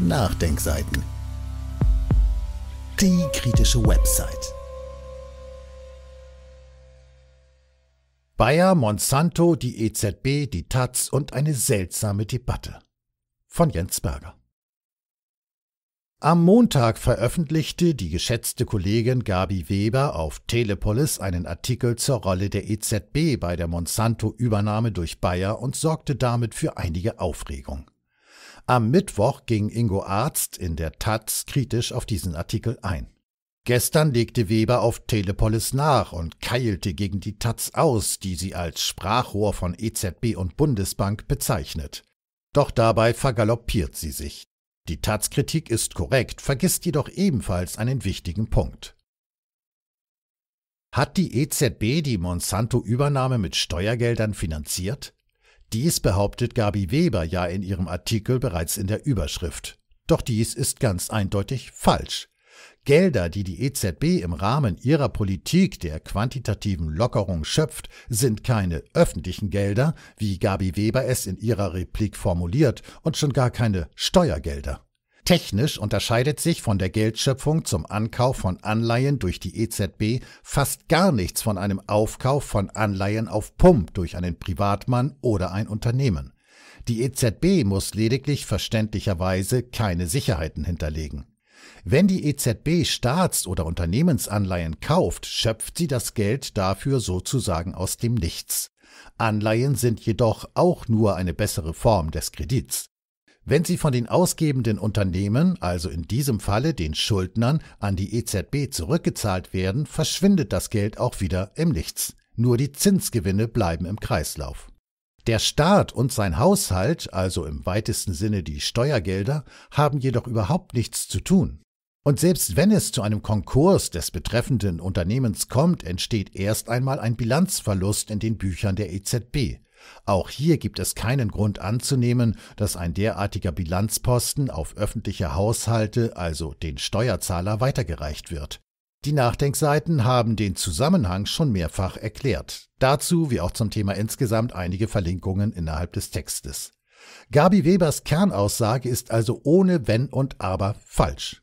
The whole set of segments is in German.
Nachdenkseiten. Die kritische Website. Bayer, Monsanto, die EZB, die Taz und eine seltsame Debatte. Von Jens Berger. Am Montag veröffentlichte die geschätzte Kollegin Gabi Weber auf Telepolis einen Artikel zur Rolle der EZB bei der Monsanto-Übernahme durch Bayer und sorgte damit für einige Aufregung. Am Mittwoch ging Ingo Arzt in der Taz kritisch auf diesen Artikel ein. Gestern legte Weber auf Telepolis nach und keilte gegen die Taz aus, die sie als Sprachrohr von EZB und Bundesbank bezeichnet. Doch dabei vergaloppiert sie sich. Die Taz-Kritik ist korrekt, vergisst jedoch ebenfalls einen wichtigen Punkt. Hat die EZB die Monsanto-Übernahme mit Steuergeldern finanziert? Dies behauptet Gabi Weber ja in ihrem Artikel bereits in der Überschrift. Doch dies ist ganz eindeutig falsch. Gelder, die die EZB im Rahmen ihrer Politik der quantitativen Lockerung schöpft, sind keine öffentlichen Gelder, wie Gabi Weber es in ihrer Replik formuliert, und schon gar keine Steuergelder. Technisch unterscheidet sich von der Geldschöpfung zum Ankauf von Anleihen durch die EZB fast gar nichts von einem Aufkauf von Anleihen auf Pump durch einen Privatmann oder ein Unternehmen. Die EZB muss lediglich verständlicherweise keine Sicherheiten hinterlegen. Wenn die EZB Staats- oder Unternehmensanleihen kauft, schöpft sie das Geld dafür sozusagen aus dem Nichts. Anleihen sind jedoch auch nur eine bessere Form des Kredits. Wenn sie von den ausgebenden Unternehmen, also in diesem Falle den Schuldnern, an die EZB zurückgezahlt werden, verschwindet das Geld auch wieder im Nichts. Nur die Zinsgewinne bleiben im Kreislauf. Der Staat und sein Haushalt, also im weitesten Sinne die Steuergelder, haben jedoch überhaupt nichts zu tun. Und selbst wenn es zu einem Konkurs des betreffenden Unternehmens kommt, entsteht erst einmal ein Bilanzverlust in den Büchern der EZB. Auch hier gibt es keinen Grund anzunehmen, dass ein derartiger Bilanzposten auf öffentliche Haushalte, also den Steuerzahler, weitergereicht wird. Die Nachdenkseiten haben den Zusammenhang schon mehrfach erklärt. Dazu wie auch zum Thema insgesamt einige Verlinkungen innerhalb des Textes. Gabi Webers Kernaussage ist also ohne Wenn und Aber falsch.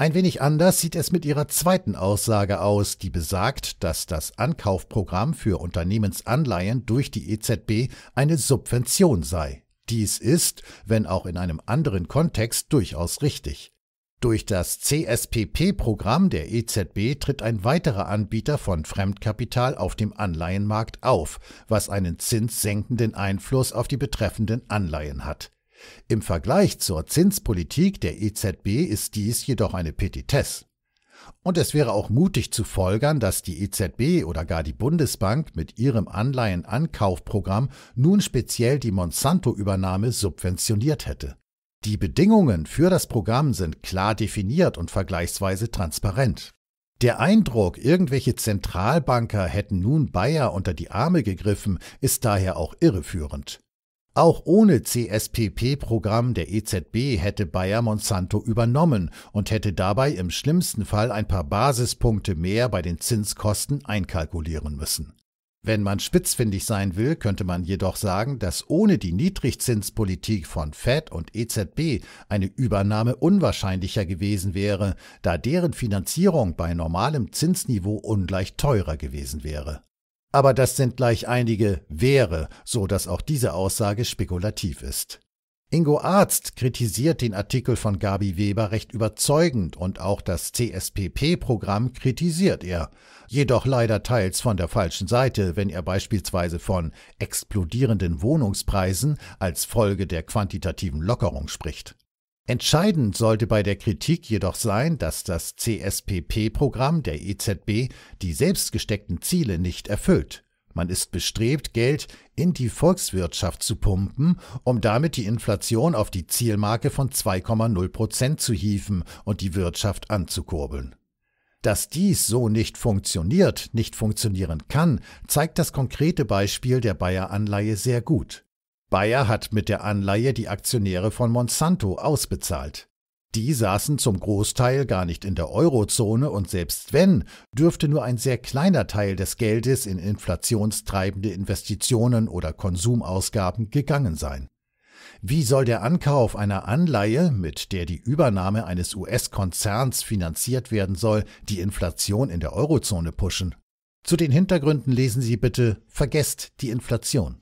Ein wenig anders sieht es mit ihrer zweiten Aussage aus, die besagt, dass das Ankaufprogramm für Unternehmensanleihen durch die EZB eine Subvention sei. Dies ist, wenn auch in einem anderen Kontext, durchaus richtig. Durch das CSPP-Programm der EZB tritt ein weiterer Anbieter von Fremdkapital auf dem Anleihenmarkt auf, was einen zinssenkenden Einfluss auf die betreffenden Anleihen hat. Im Vergleich zur Zinspolitik der EZB ist dies jedoch eine Petitesse. Und es wäre auch mutig zu folgern, dass die EZB oder gar die Bundesbank mit ihrem Anleihenankaufprogramm nun speziell die Monsanto-Übernahme subventioniert hätte. Die Bedingungen für das Programm sind klar definiert und vergleichsweise transparent. Der Eindruck, irgendwelche Zentralbanker hätten nun Bayer unter die Arme gegriffen, ist daher auch irreführend. Auch ohne CSPP-Programm der EZB hätte Bayer Monsanto übernommen und hätte dabei im schlimmsten Fall ein paar Basispunkte mehr bei den Zinskosten einkalkulieren müssen. Wenn man spitzfindig sein will, könnte man jedoch sagen, dass ohne die Niedrigzinspolitik von Fed und EZB eine Übernahme unwahrscheinlicher gewesen wäre, da deren Finanzierung bei normalem Zinsniveau ungleich teurer gewesen wäre. Aber das sind gleich einige wäre, so dass auch diese Aussage spekulativ ist. Ingo Arzt kritisiert den Artikel von Gabi Weber recht überzeugend und auch das CSPP-Programm kritisiert er, jedoch leider teils von der falschen Seite, wenn er beispielsweise von explodierenden Wohnungspreisen als Folge der quantitativen Lockerung spricht Entscheidend sollte bei der Kritik jedoch sein, dass das CSPP-Programm der EZB die selbstgesteckten Ziele nicht erfüllt. Man ist bestrebt, Geld in die Volkswirtschaft zu pumpen, um damit die Inflation auf die Zielmarke von 2,0 Prozent zu hieven und die Wirtschaft anzukurbeln. Dass dies so nicht funktioniert, nicht funktionieren kann, zeigt das konkrete Beispiel der Bayer-Anleihe sehr gut. Bayer hat mit der Anleihe die Aktionäre von Monsanto ausbezahlt. Die saßen zum Großteil gar nicht in der Eurozone und selbst wenn, dürfte nur ein sehr kleiner Teil des Geldes in inflationstreibende Investitionen oder Konsumausgaben gegangen sein. Wie soll der Ankauf einer Anleihe, mit der die Übernahme eines US-Konzerns finanziert werden soll, die Inflation in der Eurozone pushen? Zu den Hintergründen lesen Sie bitte Vergesst die Inflation.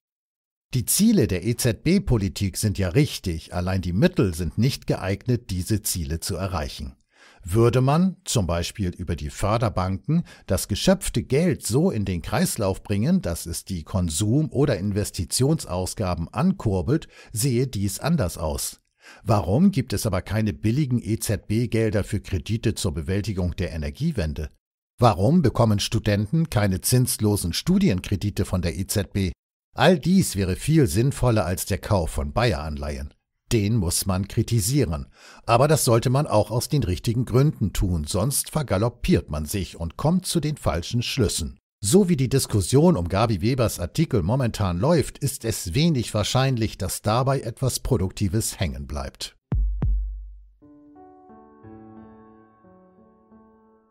Die Ziele der EZB-Politik sind ja richtig, allein die Mittel sind nicht geeignet, diese Ziele zu erreichen. Würde man, zum Beispiel über die Förderbanken, das geschöpfte Geld so in den Kreislauf bringen, dass es die Konsum- oder Investitionsausgaben ankurbelt, sehe dies anders aus. Warum gibt es aber keine billigen EZB-Gelder für Kredite zur Bewältigung der Energiewende? Warum bekommen Studenten keine zinslosen Studienkredite von der EZB? All dies wäre viel sinnvoller als der Kauf von Bayer-Anleihen. Den muss man kritisieren. Aber das sollte man auch aus den richtigen Gründen tun, sonst vergaloppiert man sich und kommt zu den falschen Schlüssen. So wie die Diskussion um Gabi Webers Artikel momentan läuft, ist es wenig wahrscheinlich, dass dabei etwas Produktives hängen bleibt.